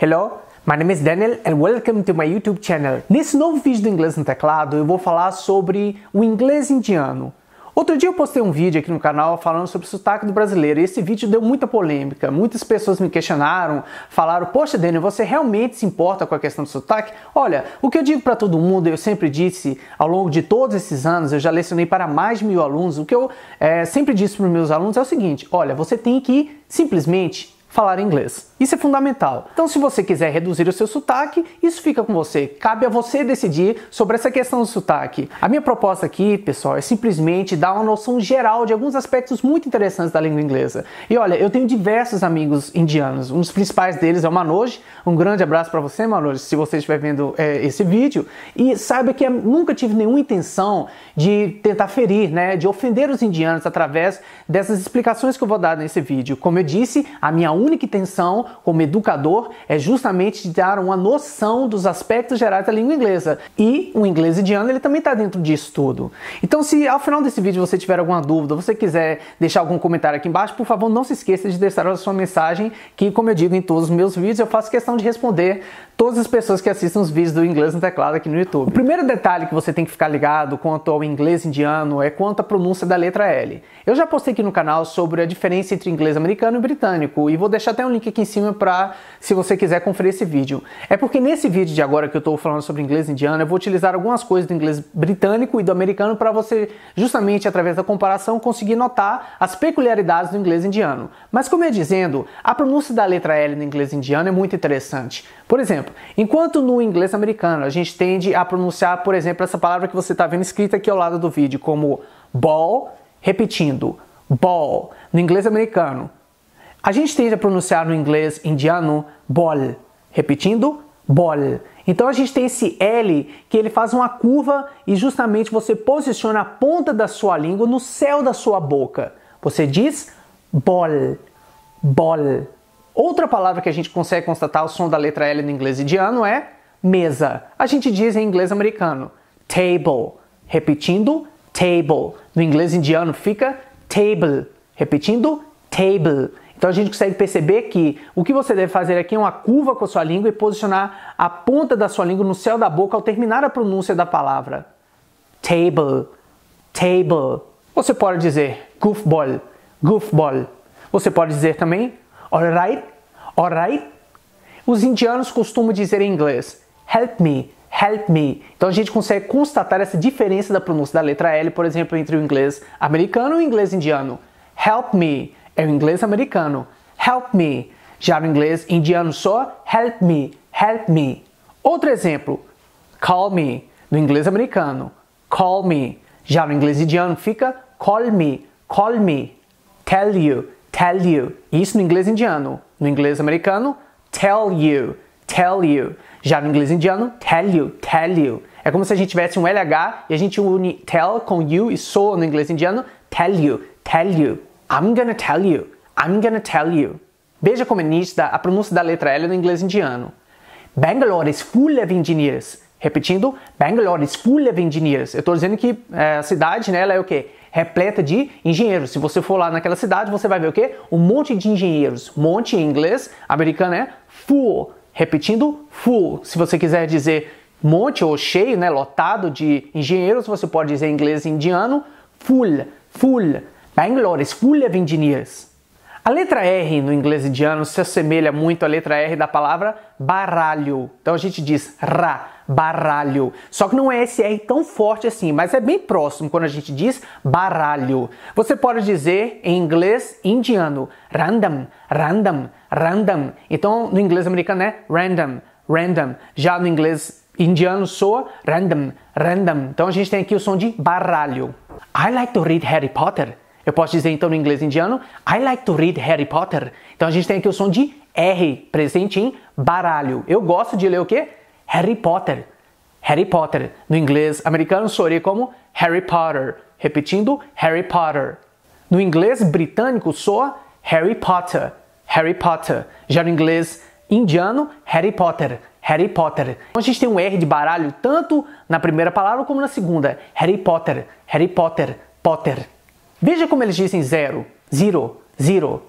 Hello, my name is Daniel and welcome to my YouTube channel. Nesse novo vídeo do inglês no teclado, eu vou falar sobre o inglês indiano. Outro dia eu postei um vídeo aqui no canal falando sobre o sotaque do brasileiro e esse vídeo deu muita polêmica. Muitas pessoas me questionaram, falaram: Poxa, Daniel, você realmente se importa com a questão do sotaque? Olha, o que eu digo para todo mundo, eu sempre disse ao longo de todos esses anos, eu já lecionei para mais de mil alunos, o que eu é, sempre disse para os meus alunos é o seguinte: Olha, você tem que simplesmente falar inglês. Isso é fundamental. Então, se você quiser reduzir o seu sotaque, isso fica com você. Cabe a você decidir sobre essa questão do sotaque. A minha proposta aqui, pessoal, é simplesmente dar uma noção geral de alguns aspectos muito interessantes da língua inglesa. E olha, eu tenho diversos amigos indianos. Um dos principais deles é o Manoj. Um grande abraço para você, Manoj, se você estiver vendo é, esse vídeo. E saiba que eu nunca tive nenhuma intenção de tentar ferir, né, de ofender os indianos através dessas explicações que eu vou dar nesse vídeo. Como eu disse, a minha única intenção como educador é justamente de dar uma noção dos aspectos gerais da língua inglesa. E o inglês indiano ele também está dentro disso tudo. Então, se ao final desse vídeo você tiver alguma dúvida, você quiser deixar algum comentário aqui embaixo, por favor, não se esqueça de deixar a sua mensagem, que como eu digo em todos os meus vídeos, eu faço questão de responder todas as pessoas que assistem os vídeos do inglês no teclado aqui no YouTube. O primeiro detalhe que você tem que ficar ligado quanto ao inglês indiano é quanto à pronúncia da letra L. Eu já postei aqui no canal sobre a diferença entre inglês americano e britânico e vou vou deixar até um link aqui em cima para se você quiser conferir esse vídeo. É porque nesse vídeo de agora que eu estou falando sobre inglês indiano, eu vou utilizar algumas coisas do inglês britânico e do americano para você, justamente através da comparação, conseguir notar as peculiaridades do inglês indiano. Mas como eu ia dizendo, a pronúncia da letra L no inglês indiano é muito interessante. Por exemplo, enquanto no inglês americano a gente tende a pronunciar, por exemplo, essa palavra que você está vendo escrita aqui ao lado do vídeo, como ball, repetindo, ball, no inglês americano. A gente tende a pronunciar no inglês indiano bol, repetindo bol. Então a gente tem esse L que ele faz uma curva e justamente você posiciona a ponta da sua língua no céu da sua boca. Você diz bol, bol. Outra palavra que a gente consegue constatar o som da letra L no inglês indiano é mesa. A gente diz em inglês americano table, repetindo table. No inglês indiano fica table, repetindo table. Então a gente consegue perceber que o que você deve fazer aqui é uma curva com a sua língua e posicionar a ponta da sua língua no céu da boca ao terminar a pronúncia da palavra. Table, table. Você pode dizer goofball, goofball. Você pode dizer também alright, alright. Os indianos costumam dizer em inglês help me, help me. Então a gente consegue constatar essa diferença da pronúncia da letra L, por exemplo, entre o inglês americano e o inglês indiano. Help me, é o inglês americano. Help me. Já no inglês indiano só help me, help me. Outro exemplo, call me. No inglês americano, call me. Já no inglês indiano fica call me, call me. Tell you, tell you. Isso no inglês indiano. No inglês americano, tell you, tell you. Já no inglês indiano, tell you, tell you. É como se a gente tivesse um LH e a gente une tell com you e soa no inglês indiano, tell you, tell you. I'm gonna tell you. I'm gonna tell you. Veja como é nítida a pronúncia da letra L no inglês indiano. Bangalore is full of engineers. Repetindo, Bangalore is full of engineers. Eu estou dizendo que é, a cidade, né, ela é o quê? Repleta de engenheiros. Se você for lá naquela cidade, você vai ver o quê? Um monte de engenheiros. Monte em inglês, americano é full. Repetindo, full. Se você quiser dizer monte ou cheio, né, lotado de engenheiros, você pode dizer em inglês indiano, full, full. Bangalore is full of engineers. A letra R no inglês indiano se assemelha muito à letra R da palavra baralho. Então a gente diz ra, baralho. Só que não é esse R tão forte assim, mas é bem próximo quando a gente diz baralho. Você pode dizer em inglês indiano random, random, random. Então no inglês americano é random, random. Já no inglês indiano soa random, random. Então a gente tem aqui o som de baralho. I like to read Harry Potter. Eu posso dizer então no inglês indiano, I like to read Harry Potter. Então a gente tem aqui o som de R presente em baralho. Eu gosto de ler o quê? Harry Potter. Harry Potter. No inglês americano soaria como Harry Potter. Repetindo, Harry Potter. No inglês britânico soa Harry Potter. Harry Potter. Já no inglês indiano, Harry Potter. Harry Potter. Então a gente tem um R de baralho tanto na primeira palavra como na segunda. Harry Potter. Harry Potter. Potter. Veja como eles dizem zero, zero, zero.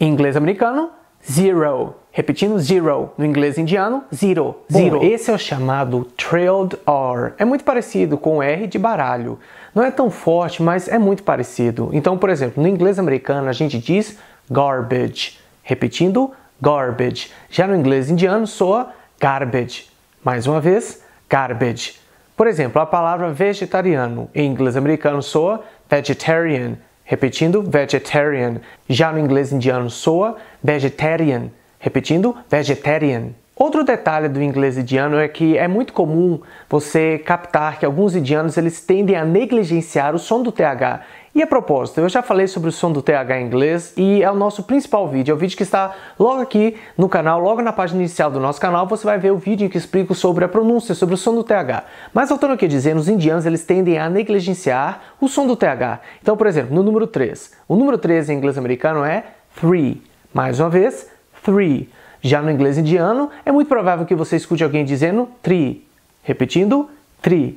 Em inglês americano, zero. Repetindo, zero. No inglês indiano, zero, zero. Bom, esse é o chamado trailed R. É muito parecido com o R de baralho. Não é tão forte, mas é muito parecido. Então, por exemplo, no inglês americano a gente diz garbage. Repetindo, garbage. Já no inglês indiano soa garbage. Mais uma vez, garbage. Por exemplo, a palavra vegetariano em inglês americano soa vegetarian, repetindo vegetarian. Já no inglês indiano soa vegetarian, repetindo vegetarian. Outro detalhe do inglês indiano é que é muito comum você captar que alguns indianos eles tendem a negligenciar o som do TH. E a propósito, eu já falei sobre o som do TH em inglês e é o nosso principal vídeo, é o vídeo que está logo aqui no canal, logo na página inicial do nosso canal, você vai ver o vídeo em que explico sobre a pronúncia, sobre o som do TH. Mas voltando aqui a dizer, os indianos eles tendem a negligenciar o som do TH. Então, por exemplo, no número 3, o número 3 em inglês americano é three. Mais uma vez, three. Já no inglês indiano, é muito provável que você escute alguém dizendo 3. repetindo 3.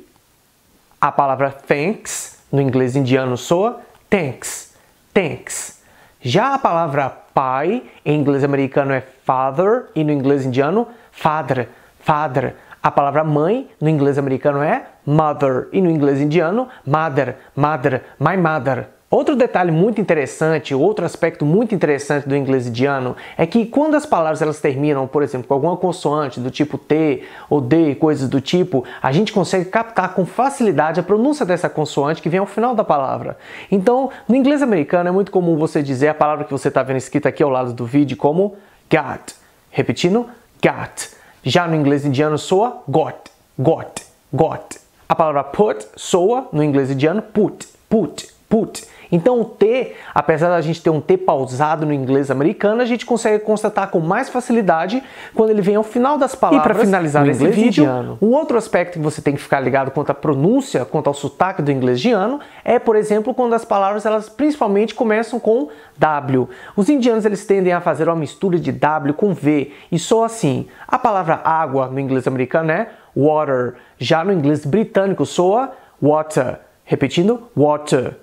A palavra thanks no inglês indiano soa thanks, thanks. Já a palavra pai em inglês americano é father e no inglês indiano father, father. A palavra mãe no inglês americano é mother e no inglês indiano mother, mother, my mother. Outro detalhe muito interessante, outro aspecto muito interessante do inglês indiano é que quando as palavras elas terminam, por exemplo, com alguma consoante do tipo T ou D, coisas do tipo, a gente consegue captar com facilidade a pronúncia dessa consoante que vem ao final da palavra. Então, no inglês americano é muito comum você dizer a palavra que você está vendo escrita aqui ao lado do vídeo como got, repetindo got. Já no inglês indiano soa got, got, got. A palavra put soa no inglês indiano put, put put. Então o T, apesar da gente ter um T pausado no inglês americano, a gente consegue constatar com mais facilidade quando ele vem ao final das palavras. E para finalizar esse vídeo, indiano. um outro aspecto que você tem que ficar ligado quanto à pronúncia, quanto ao sotaque do inglês indiano, é, por exemplo, quando as palavras elas principalmente começam com W. Os indianos eles tendem a fazer uma mistura de W com V e só assim. A palavra água no inglês americano é water, já no inglês britânico soa water. Repetindo, water.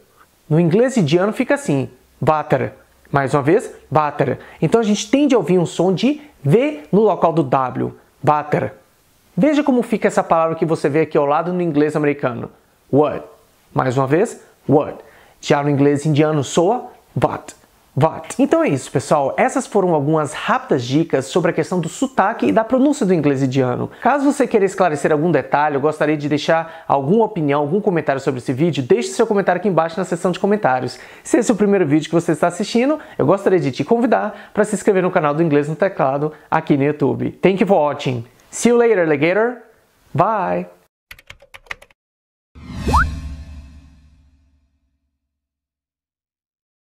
No inglês indiano fica assim, butter. Mais uma vez, butter. Então a gente tende a ouvir um som de V no local do W, butter. Veja como fica essa palavra que você vê aqui ao lado no inglês americano, what. Mais uma vez, what. Já no inglês indiano soa, but. But. Então é isso, pessoal. Essas foram algumas rápidas dicas sobre a questão do sotaque e da pronúncia do inglês indiano. Caso você queira esclarecer algum detalhe, eu gostaria de deixar alguma opinião, algum comentário sobre esse vídeo, deixe seu comentário aqui embaixo na seção de comentários. Se esse é o primeiro vídeo que você está assistindo, eu gostaria de te convidar para se inscrever no canal do Inglês no Teclado aqui no YouTube. Thank you for watching. See you later, alligator. Bye.